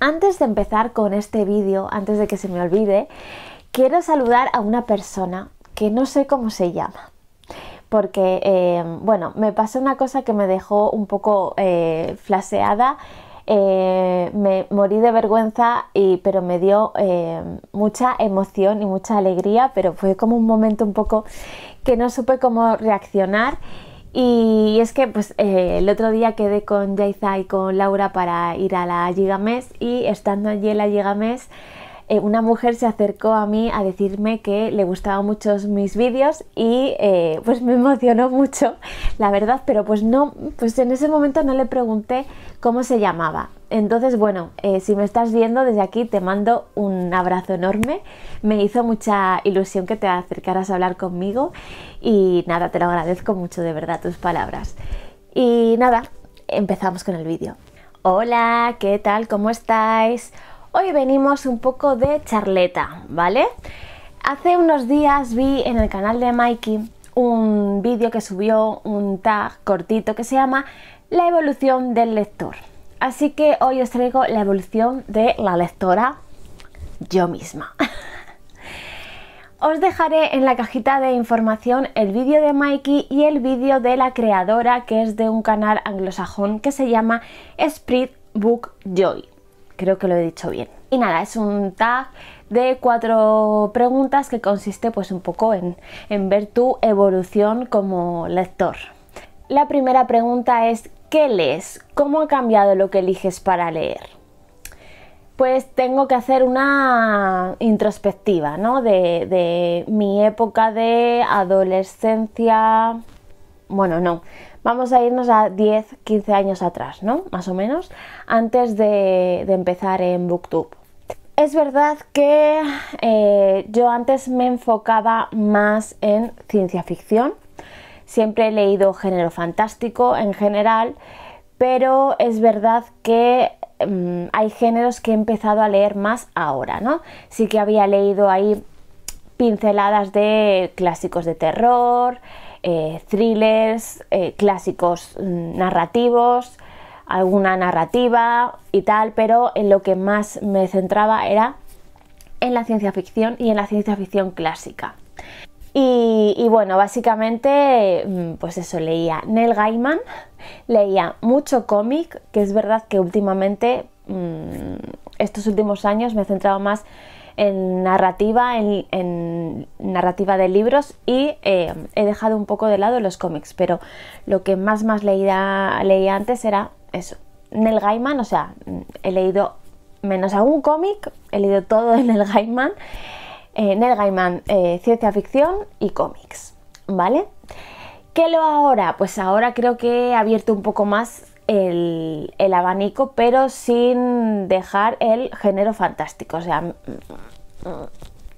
Antes de empezar con este vídeo, antes de que se me olvide, quiero saludar a una persona que no sé cómo se llama. Porque, eh, bueno, me pasó una cosa que me dejó un poco eh, flaseada. Eh, me morí de vergüenza, y, pero me dio mucha emoción y mucha alegría, pero fue como un momento un poco que no supe cómo reaccionar y es que pues, eh, el otro día quedé con Jaiza y con Laura para ir a la Mes y estando allí en la Més... Eh, una mujer se acercó a mí a decirme que le gustaban mucho mis vídeos y eh, pues me emocionó mucho, la verdad, pero pues no, pues en ese momento no le pregunté cómo se llamaba. Entonces, bueno, eh, si me estás viendo desde aquí, te mando un abrazo enorme. Me hizo mucha ilusión que te acercaras a hablar conmigo y nada, te lo agradezco mucho de verdad tus palabras. Y nada, empezamos con el vídeo. Hola, ¿qué tal? ¿Cómo estáis? Hoy venimos un poco de charleta, ¿vale? Hace unos días vi en el canal de Mikey un vídeo que subió, un tag cortito que se llama La evolución del lector. Así que hoy os traigo la evolución de la lectora yo misma. Os dejaré en la cajita de información el vídeo de Mikey y el vídeo de la creadora que es de un canal anglosajón que se llama Spirit Book Joy creo que lo he dicho bien. Y nada, es un tag de cuatro preguntas que consiste pues un poco en, ver tu evolución como lector. La primera pregunta es ¿qué lees? ¿Cómo ha cambiado lo que eliges para leer? Pues tengo que hacer una introspectiva, ¿no? de mi época de adolescencia, bueno, no, Vamos a irnos a 10, 15 años atrás, ¿no? Más o menos, antes de, empezar en Booktube. Es verdad que eh, yo antes me enfocaba más en ciencia ficción. Siempre he leído género fantástico en general, pero es verdad que mm, hay géneros que he empezado a leer más ahora, ¿no? Sí que había leído ahí pinceladas de clásicos de terror, eh, thrillers, eh, clásicos mm, narrativos, alguna narrativa y tal, pero en lo que más me centraba era en la ciencia ficción y en la ciencia ficción clásica. Y, bueno, básicamente, mm, pues eso, leía Neil Gaiman, leía mucho cómic, que es verdad que últimamente, mm, estos últimos años, me he centrado más en narrativa, en, narrativa de libros y eh, he dejado un poco de lado los cómics, pero lo que más más leía, antes era eso. Nel Gaiman, o sea, he leído menos a un cómic, he leído todo de el Gaiman. Eh, Gaiman, eh, ciencia ficción y cómics, ¿vale? ¿Qué lo ahora? Pues ahora creo que he abierto un poco más el, abanico, pero sin dejar el género fantástico. O sea,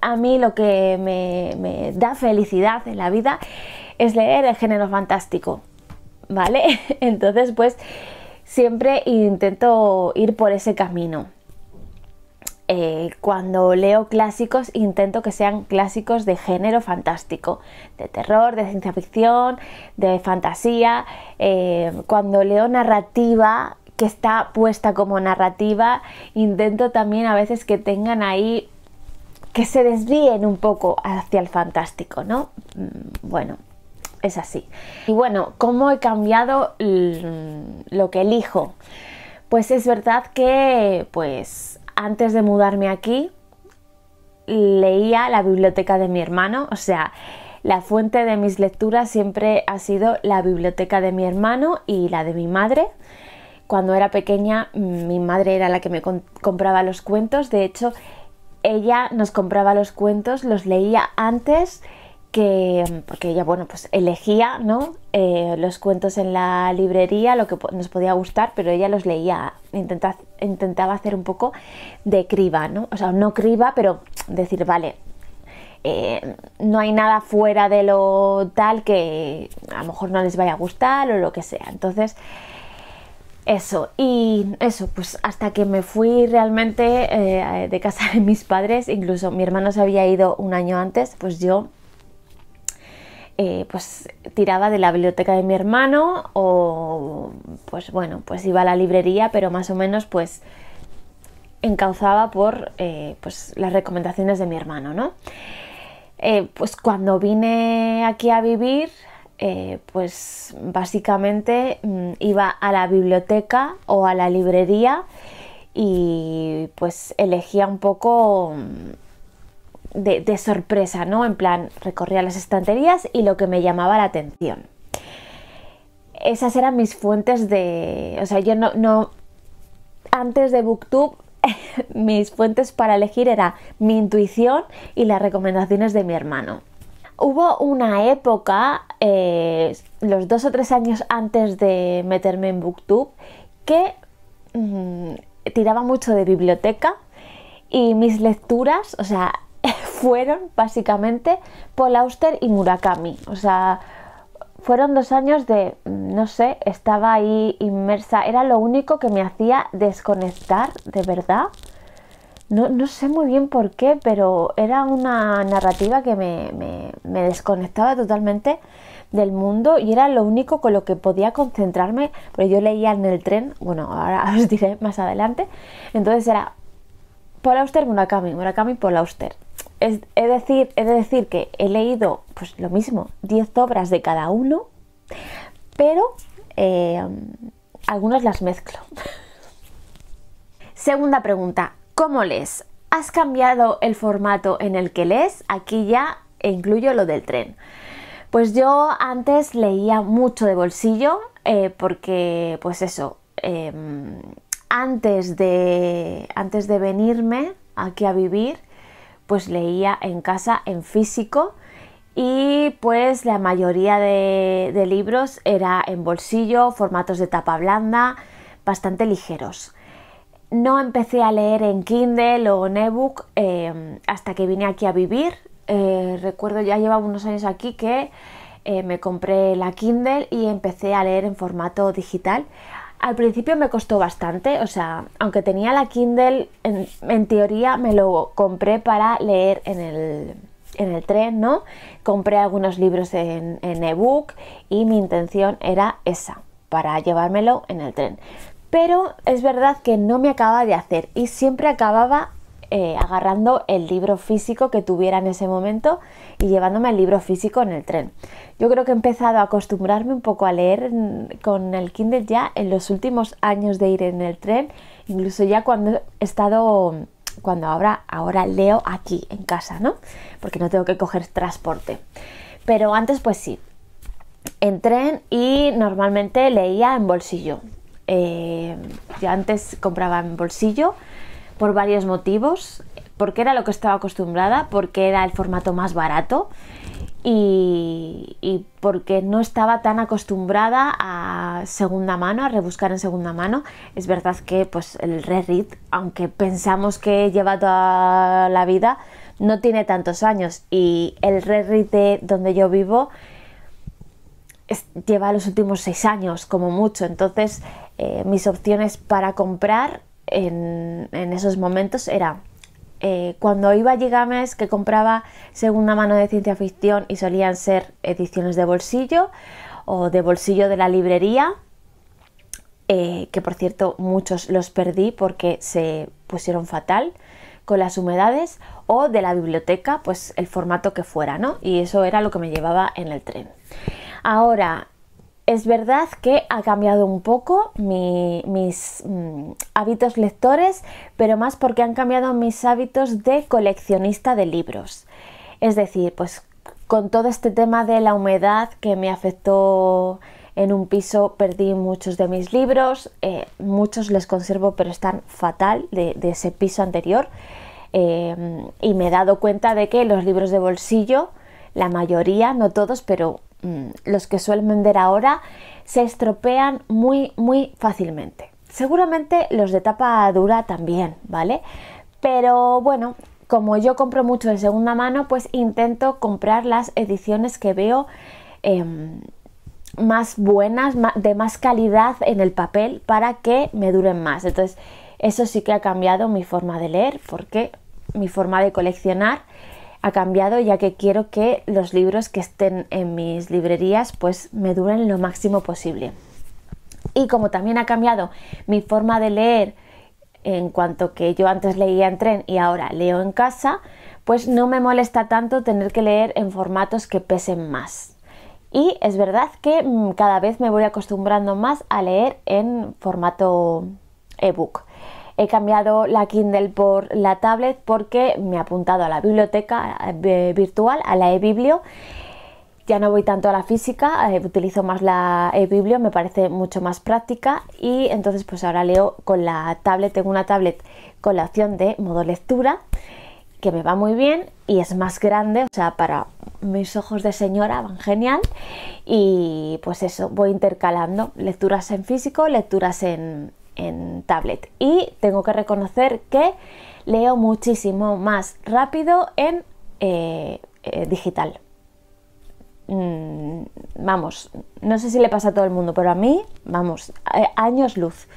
a mí lo que me, me da felicidad en la vida es leer el género fantástico, ¿vale? Entonces, pues siempre intento ir por ese camino. Eh, cuando leo clásicos intento que sean clásicos de género fantástico, de terror, de ciencia ficción, de fantasía. Eh, cuando leo narrativa que está puesta como narrativa, intento también a veces que tengan ahí que se desvíen un poco hacia el fantástico, ¿no? Mm, bueno, es así. Y bueno, ¿cómo he cambiado lo que elijo? Pues es verdad que pues antes de mudarme aquí, leía la biblioteca de mi hermano, o sea, la fuente de mis lecturas siempre ha sido la biblioteca de mi hermano y la de mi madre. Cuando era pequeña, mm, mi madre era la que me compraba los cuentos, de hecho, ella nos compraba los cuentos, los leía antes que, porque ella, bueno, pues elegía, ¿no? Eh, los cuentos en la librería, lo que nos podía gustar, pero ella los leía, intenta, intentaba hacer un poco de criba, ¿no? O sea, no criba, pero decir, vale, eh, no hay nada fuera de lo tal que a lo mejor no les vaya a gustar o lo que sea. Entonces, eso, y eso, pues hasta que me fui realmente eh, de casa de mis padres, incluso mi hermano se había ido un año antes, pues yo eh, pues tiraba de la biblioteca de mi hermano o pues bueno, pues iba a la librería, pero más o menos pues encauzaba por eh, pues, las recomendaciones de mi hermano, ¿no? Eh, pues cuando vine aquí a vivir, pues básicamente mm, iba a la biblioteca o a la librería y pues elegía un poco de, sorpresa, ¿no? En plan, recorría las estanterías y lo que me llamaba la atención. Esas eran mis fuentes de... O sea, yo no... no antes de Booktube mis fuentes para elegir era mi intuición y las recomendaciones de mi hermano. Hubo una época, eh, los dos o tres años antes de meterme en Booktube, que mm, tiraba mucho de biblioteca y mis lecturas, o sea, fueron básicamente Paul Auster y Murakami. O sea, fueron dos años de, mm, no sé, estaba ahí inmersa. Era lo único que me hacía desconectar, de verdad. No, sé muy bien por qué, pero era una narrativa que me, me, desconectaba totalmente del mundo y era lo único con lo que podía concentrarme, porque yo leía en el tren, bueno, ahora os diré más adelante, entonces era Paul Auster, Murakami, Murakami, Paul Auster. Es, decir, es decir, que he leído, pues lo mismo, 10 obras de cada uno, pero eh, algunas las mezclo. Segunda pregunta, ¿cómo lees? ¿Has cambiado el formato en el que lees? Aquí ya incluyo lo del tren. Pues yo antes leía mucho de bolsillo eh, porque, pues eso, em, antes, de, antes de venirme aquí a vivir, pues leía en casa en físico y pues la mayoría de, libros era en bolsillo, formatos de tapa blanda, bastante ligeros. No empecé a leer en Kindle o en ebook em, hasta que vine aquí a vivir. Eh, recuerdo ya llevaba unos años aquí que eh, me compré la Kindle y empecé a leer en formato digital al principio me costó bastante, o sea, aunque tenía la Kindle, en, teoría me lo compré para leer en el, tren, ¿no? Compré algunos libros en, ebook y mi intención era esa, para llevármelo en el tren. Pero es verdad que no me acababa de hacer y siempre acababa eh, agarrando el libro físico que tuviera en ese momento y llevándome el libro físico en el tren. Yo creo que he empezado a acostumbrarme un poco a leer con el Kindle ya en los últimos años de ir en el tren, incluso ya cuando he estado, cuando ahora, ahora leo aquí en casa, ¿no? Porque no tengo que coger transporte. Pero antes pues sí, en tren y normalmente leía en bolsillo. Eh, yo antes compraba en bolsillo por varios motivos, porque era lo que estaba acostumbrada, porque era el formato más barato y, porque no estaba tan acostumbrada a segunda mano, a rebuscar en segunda mano. Es verdad que pues, el Reddit, aunque pensamos que lleva toda la vida, no tiene tantos años y el Reddit de donde yo vivo lleva los últimos seis años como mucho. Entonces eh, mis opciones para comprar en, en esos momentos eran eh, cuando iba a Gigames que compraba segunda mano de ciencia ficción y solían ser ediciones de bolsillo o de bolsillo de la librería, eh, que por cierto muchos los perdí porque se pusieron fatal con las humedades o de la biblioteca, pues el formato que fuera, ¿no? Y eso era lo que me llevaba en el tren. Ahora, es verdad que ha cambiado un poco mis mm, hábitos lectores, pero más porque han cambiado mis hábitos de coleccionista de libros. Es decir, pues con todo este tema de la humedad que me afectó en un piso, perdí muchos de mis libros, eh, muchos les conservo pero están fatal de, ese piso anterior. Em, y me he dado cuenta de que los libros de bolsillo, la mayoría, no todos, pero Mm, los que suelen vender ahora se estropean muy muy fácilmente. Seguramente los de tapa dura también, ¿vale? Pero bueno, como yo compro mucho de segunda mano, pues intento comprar las ediciones que veo em, más buenas, de más calidad en el papel para que me duren más. Entonces, eso sí que ha cambiado mi forma de leer porque mi forma de coleccionar ha cambiado ya que quiero que los libros que estén en mis librerías pues me duren lo máximo posible. Y como también ha cambiado mi forma de leer en cuanto que yo antes leía en tren y ahora leo en casa, pues no me molesta tanto tener que leer en formatos que pesen más. Y es verdad que mm, cada vez me voy acostumbrando más a leer en formato ebook He cambiado la Kindle por la tablet porque me he apuntado a la biblioteca eh, virtual, a la eBiblio. Ya no voy tanto a la física, eh, utilizo más la eBiblio, me parece mucho más práctica y entonces pues ahora leo con la tablet, tengo una tablet con la opción de modo lectura que me va muy bien y es más grande, o sea, para mis ojos de señora van genial y pues eso, voy intercalando lecturas en físico, lecturas en, en tablet. Y tengo que reconocer que leo muchísimo más rápido en eh, eh, digital. Mm, vamos, no sé si le pasa a todo el mundo, pero a mí, vamos, años luz.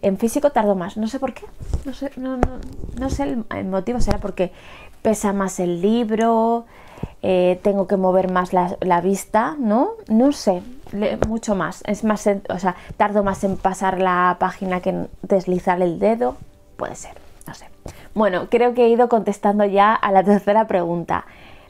En físico tardo más, no sé por qué, no sé, no, sé el motivo, será porque pesa más el libro, eh, tengo que mover más la, vista, ¿no? No sé, mucho más. Es más, o sea, tardo más en pasar la página que en deslizar el dedo. Puede ser, no sé. Bueno, creo que he ido contestando ya a la tercera pregunta.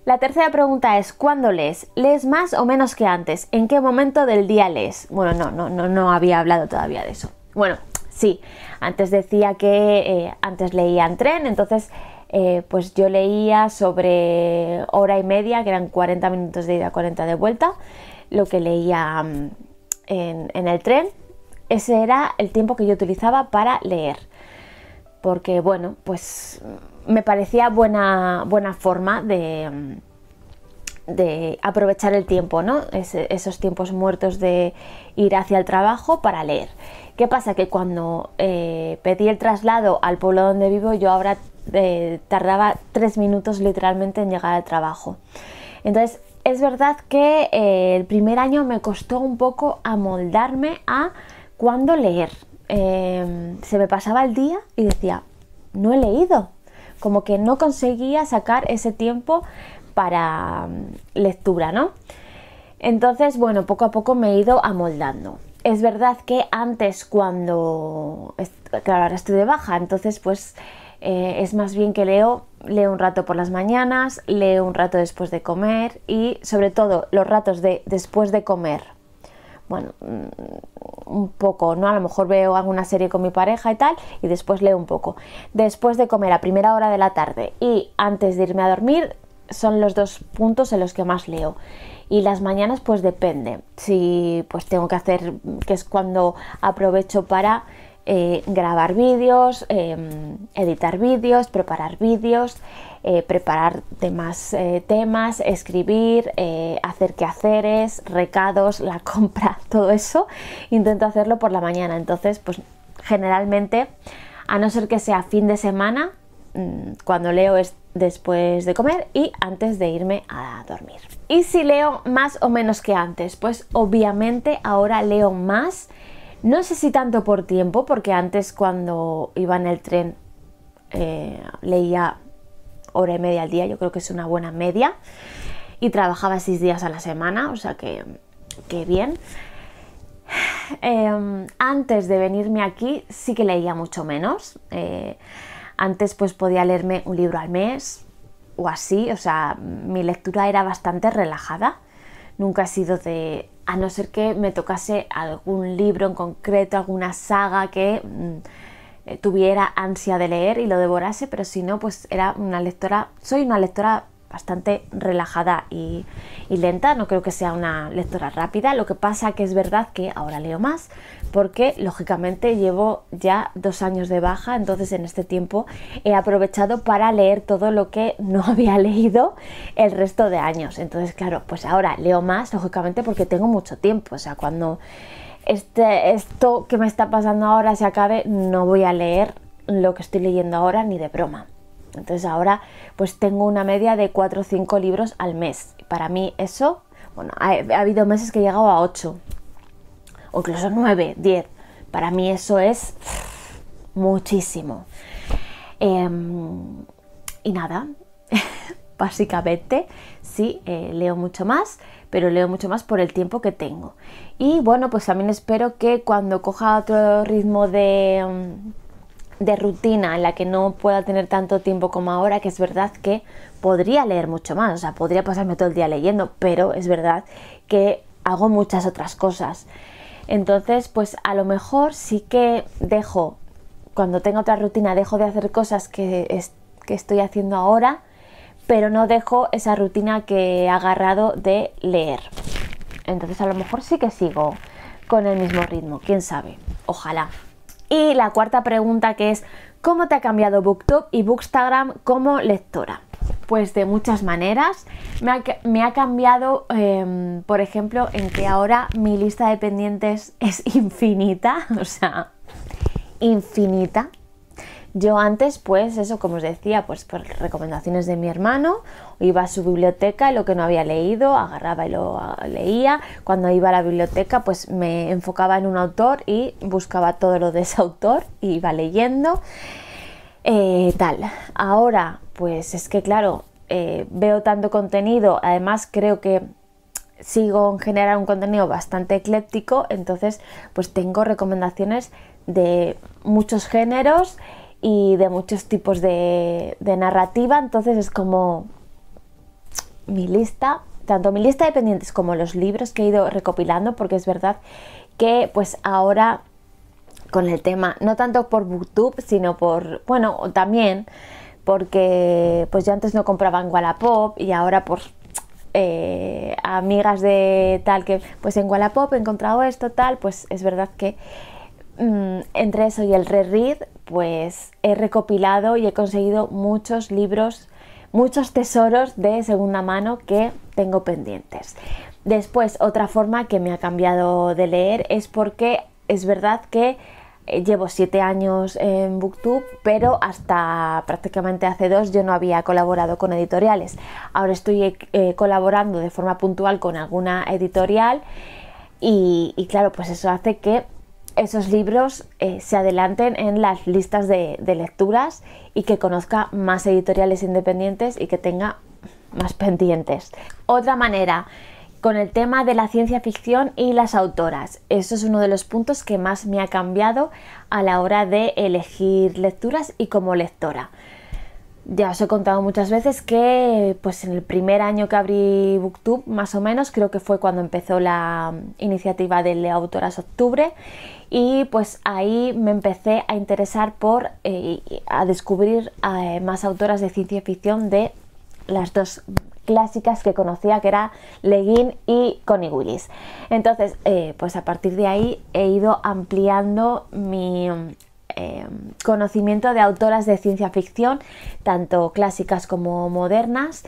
La tercera pregunta es, ¿cuándo lees? ¿Lees más o menos que antes? ¿En qué momento del día lees? Bueno, no, no, no, no había hablado todavía de eso. Bueno, sí, antes decía que eh, antes leía en tren, entonces eh, pues yo leía sobre hora y media, que eran 40 minutos de ida, 40 de vuelta, lo que leía mm, en, el tren. Ese era el tiempo que yo utilizaba para leer. Porque bueno, pues mm, me parecía buena, buena forma de, mm, de aprovechar el tiempo, ¿no? esos tiempos muertos de ir hacia el trabajo para leer. ¿Qué pasa? Que cuando eh, pedí el traslado al pueblo donde vivo, yo ahora tardaba tres minutos literalmente en llegar al trabajo. Entonces, es verdad que eh, el primer año me costó un poco amoldarme a cuando leer. Em, se me pasaba el día y decía, no he leído. Como que no conseguía sacar ese tiempo para mm, lectura, ¿no? Entonces, bueno, poco a poco me he ido amoldando. Es verdad que antes cuando, claro, ahora estoy de baja, entonces pues eh, es más bien que leo, leo un rato por las mañanas, leo un rato después de comer y sobre todo los ratos de después de comer. Bueno, mm, un poco, ¿no? A lo mejor veo alguna serie con mi pareja y tal y después leo un poco. Después de comer a primera hora de la tarde y antes de irme a dormir son los dos puntos en los que más leo y las mañanas pues depende si pues tengo que hacer que es cuando aprovecho para eh, grabar vídeos, eh, editar vídeos, preparar vídeos, eh, preparar temas, temas escribir, hacer quehaceres, recados, la compra, todo eso. Intento hacerlo por la mañana. Entonces, pues generalmente, a no ser que sea fin de semana, mm, cuando leo es después de comer y antes de irme a dormir. ¿Y si leo más o menos que antes? Pues obviamente ahora leo más no sé si tanto por tiempo, porque antes cuando iba en el tren eh, leía hora y media al día, yo creo que es una buena media, y trabajaba seis días a la semana, o sea que, bien. Em, antes de venirme aquí sí que leía mucho menos. Eh, antes pues podía leerme un libro al mes o así, o sea, mi lectura era bastante relajada. Nunca ha sido de a no ser que me tocase algún libro en concreto, alguna saga que mm, eh, tuviera ansia de leer y lo devorase, pero si no, pues era una lectora, soy una lectora bastante relajada y, lenta, no creo que sea una lectora rápida, lo que pasa que es verdad que ahora leo más porque lógicamente llevo ya dos años de baja, entonces en este tiempo he aprovechado para leer todo lo que no había leído el resto de años, entonces claro, pues ahora leo más lógicamente porque tengo mucho tiempo, o sea, cuando este, esto que me está pasando ahora se acabe, no voy a leer lo que estoy leyendo ahora ni de broma. Entonces ahora pues tengo una media de 4 o 5 libros al mes. Para mí eso, bueno, ha, habido meses que he llegado a 8, o incluso 9, 10. Para mí eso es muchísimo. Em, y nada, básicamente sí, eh, leo mucho más, pero leo mucho más por el tiempo que tengo. Y bueno, pues también espero que cuando coja otro ritmo de... Em, de rutina en la que no pueda tener tanto tiempo como ahora, que es verdad que podría leer mucho más, o sea, podría pasarme todo el día leyendo, pero es verdad que hago muchas otras cosas. Entonces, pues a lo mejor sí que dejo, cuando tenga otra rutina, dejo de hacer cosas que, que estoy haciendo ahora, pero no dejo esa rutina que he agarrado de leer. Entonces, a lo mejor sí que sigo con el mismo ritmo, quién sabe, ojalá. Y la cuarta pregunta que es, ¿cómo te ha cambiado BookTube y Bookstagram como lectora? Pues de muchas maneras. Me ha, cambiado, em, por ejemplo, en que ahora mi lista de pendientes es infinita, o sea, infinita. Yo antes, pues eso, como os decía, pues por recomendaciones de mi hermano, iba a su biblioteca y lo que no había leído, agarraba y lo ah, leía. Cuando iba a la biblioteca, pues me enfocaba en un autor y buscaba todo lo de ese autor y iba leyendo. Eh, tal, ahora, pues es que claro, eh, veo tanto contenido, además creo que sigo en general un contenido bastante ecléptico, entonces pues tengo recomendaciones de muchos géneros y de muchos tipos de, narrativa, entonces es como mi lista, tanto mi lista de pendientes como los libros que he ido recopilando, porque es verdad que pues ahora con el tema, no tanto por Booktube, sino por, bueno, también porque pues yo antes no compraba en Wallapop y ahora por eh, amigas de tal que pues en Wallapop he encontrado esto tal, pues es verdad que Mm, entre eso y el reread, pues he recopilado y he conseguido muchos libros, muchos tesoros de segunda mano que tengo pendientes. Después, otra forma que me ha cambiado de leer es porque es verdad que eh, llevo siete años en Booktube, pero hasta prácticamente hace dos yo no había colaborado con editoriales. Ahora estoy eh, colaborando de forma puntual con alguna editorial y, y claro, pues eso hace que esos libros eh, se adelanten en las listas de, lecturas y que conozca más editoriales independientes y que tenga más pendientes. Otra manera, con el tema de la ciencia ficción y las autoras. Eso es uno de los puntos que más me ha cambiado a la hora de elegir lecturas y como lectora ya os he contado muchas veces que pues en el primer año que abrí Booktube, más o menos, creo que fue cuando empezó la mm, iniciativa de Le Autoras Octubre y pues ahí me empecé a interesar por eh, a descubrir eh, más autoras de ciencia ficción de las dos clásicas que conocía que era Le Guin y Connie Willis entonces eh, pues a partir de ahí he ido ampliando mi mm, Em, conocimiento de autoras de ciencia ficción, tanto clásicas como modernas.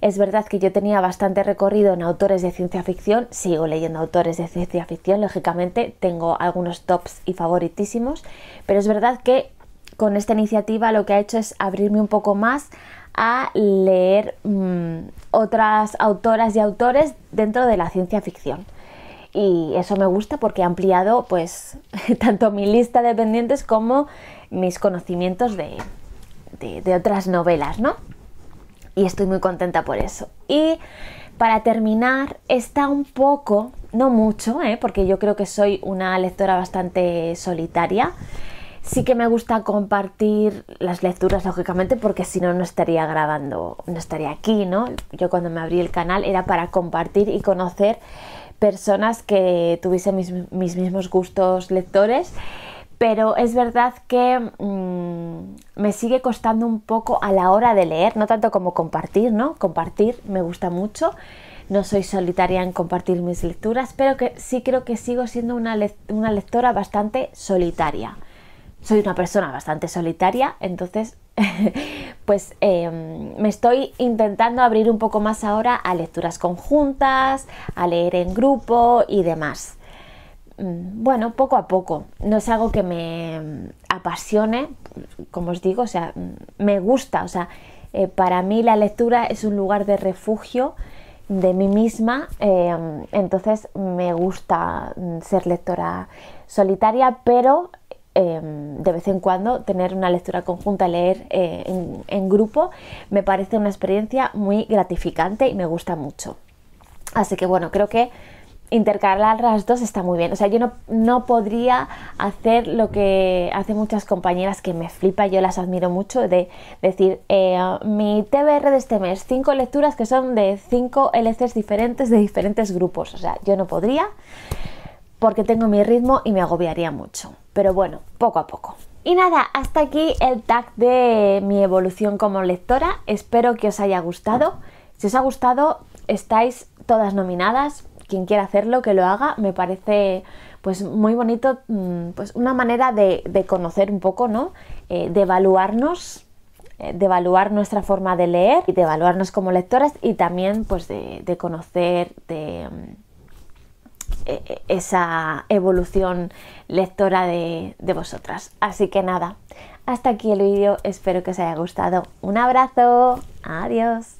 Es verdad que yo tenía bastante recorrido en autores de ciencia ficción, sigo leyendo autores de ciencia ficción, lógicamente tengo algunos tops y favoritísimos, pero es verdad que con esta iniciativa lo que ha hecho es abrirme un poco más a leer mm, otras autoras y autores dentro de la ciencia ficción y eso me gusta porque ha ampliado pues tanto mi lista de pendientes como mis conocimientos de, otras novelas, ¿no? Y estoy muy contenta por eso. Y para terminar, está un poco, no mucho, ¿eh? porque yo creo que soy una lectora bastante solitaria. Sí que me gusta compartir las lecturas, lógicamente, porque si no, no estaría grabando, no estaría aquí, ¿no? Yo cuando me abrí el canal era para compartir y conocer personas que tuviesen mis, mismos gustos lectores pero es verdad que mm, me sigue costando un poco a la hora de leer, no tanto como compartir, ¿no? Compartir me gusta mucho, no soy solitaria en compartir mis lecturas, pero que sí creo que sigo siendo una, una lectora bastante solitaria. Soy una persona bastante solitaria, entonces pues em, me estoy intentando abrir un poco más ahora a lecturas conjuntas, a leer en grupo y demás. Mm, bueno, poco a poco. No es algo que me em, apasione, como os digo, o sea, mm, me gusta. O sea, eh, para mí la lectura es un lugar de refugio de mí misma, em, entonces me gusta mm, ser lectora solitaria, pero Em, de vez en cuando tener una lectura conjunta, leer eh, en, grupo, me parece una experiencia muy gratificante y me gusta mucho. Así que bueno, creo que intercalar las dos está muy bien. O sea, yo no, no, podría hacer lo que hacen muchas compañeras que me flipa, yo las admiro mucho, de decir, eh, mi TBR de este mes, cinco lecturas que son de cinco LCs diferentes de diferentes grupos. O sea, yo no podría porque tengo mi ritmo y me agobiaría mucho. Pero bueno, poco a poco. Y nada, hasta aquí el tag de mi evolución como lectora. Espero que os haya gustado. Si os ha gustado, estáis todas nominadas. Quien quiera hacerlo, que lo haga. Me parece pues muy bonito, mm, pues una manera de, conocer un poco, ¿no? Eh, de evaluarnos eh, de evaluar nuestra forma de leer y de evaluarnos como lectoras y también pues de, de conocer, de, mm, e, e, esa evolución lectora de, vosotras. Así que nada, hasta aquí el vídeo, espero que os haya gustado. Un abrazo, adiós.